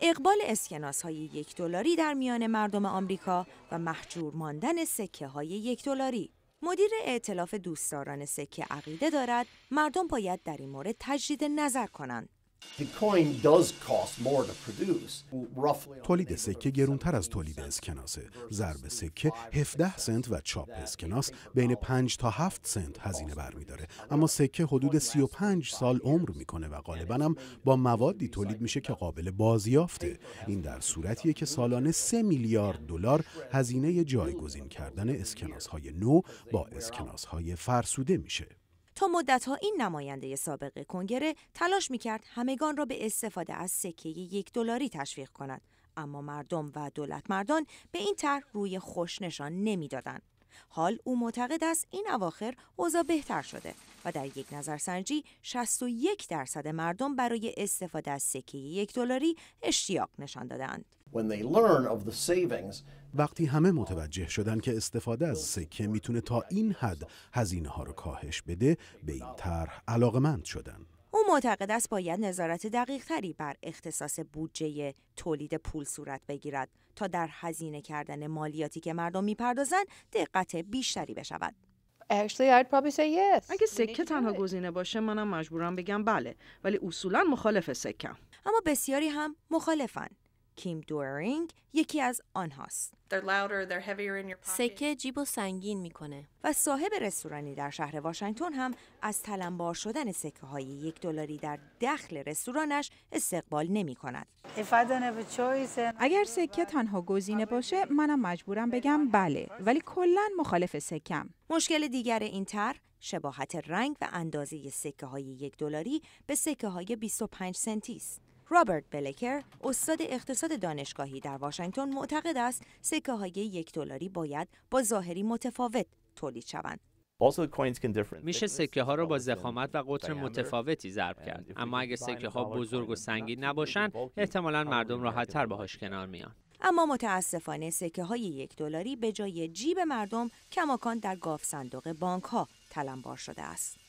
اقبال اسکناس های یک دلاری در میان مردم آمریکا و محجور ماندن سکه های یک دلاری مدیر اعتلاف دوستداران سکه عقیده دارد مردم باید در این مورد تجدید نظر کنند تولید سکه گرونتر از تولید اسکناسه ضرب سکه 17 سنت و چاپ اسکناس بین 5 تا 7 سنت هزینه برمیداره اما سکه حدود 35 سال عمر کنه و غالباً هم با موادی تولید میشه که قابل بازیافته این در صورتیه که سالانه 3 میلیارد دلار هزینه جایگزین کردن اسکناس های نو با اسکناس های فرسوده میشه تا ها این نماینده سابق کنگره تلاش میکرد همگان را به استفاده از سکه یک دلاری تشویق کند اما مردم و دولت مردان به این طرح روی خوش نشان نمیدادند حال او معتقد است این اواخر اوضاع بهتر شده و در یک نظرسنجی 61 درصد مردم برای استفاده از سکه یک دلاری اشتیاق نشان دادند. وقتی همه متوجه شدن که استفاده از سکه میتونه تا این حد هزینه ها رو کاهش بده به این طرح علاقمند شدند. معتقد است باید نظارت دقیق تری بر اختصاص بودجه تولید پول صورت بگیرد تا در هزینه کردن مالیاتی که مردم میپردازند دقت بیشتری بشود. اگه سکه تنها گزینه باشه منم مجبورم بگم بله ولی اصولا مخالف سکم اما بسیاری هم مخالفن کیم دورینگ یکی از آنهاست. سکه جیب و سنگین میکنه و صاحب رستورانی در شهر واشنگتن هم از تلمبار شدن سکه های یک دلاری در دخل رستورانش استقبال نمی کند. اگر سکه تنها گزینه باشه منم مجبورم بگم بله ولی کلا مخالف سکم. مشکل دیگر این تر شباهت رنگ و اندازه سکه های یک دلاری به سکه های 25 سنتی است. رابرت بلکر استاد اقتصاد دانشگاهی در واشنگتن معتقد است سکه های یک دلاری باید با ظاهری متفاوت تولید شوند میشه سکه ها را با زخامت و قطر متفاوتی ضرب کرد اما اگر سکه ها بزرگ و سنگین نباشند احتمالا مردم راحت تر باهاش کنار میان اما متاسفانه سکه های یک دلاری به جای جیب مردم کماکان در گاف صندوق بانک ها تلمبار شده است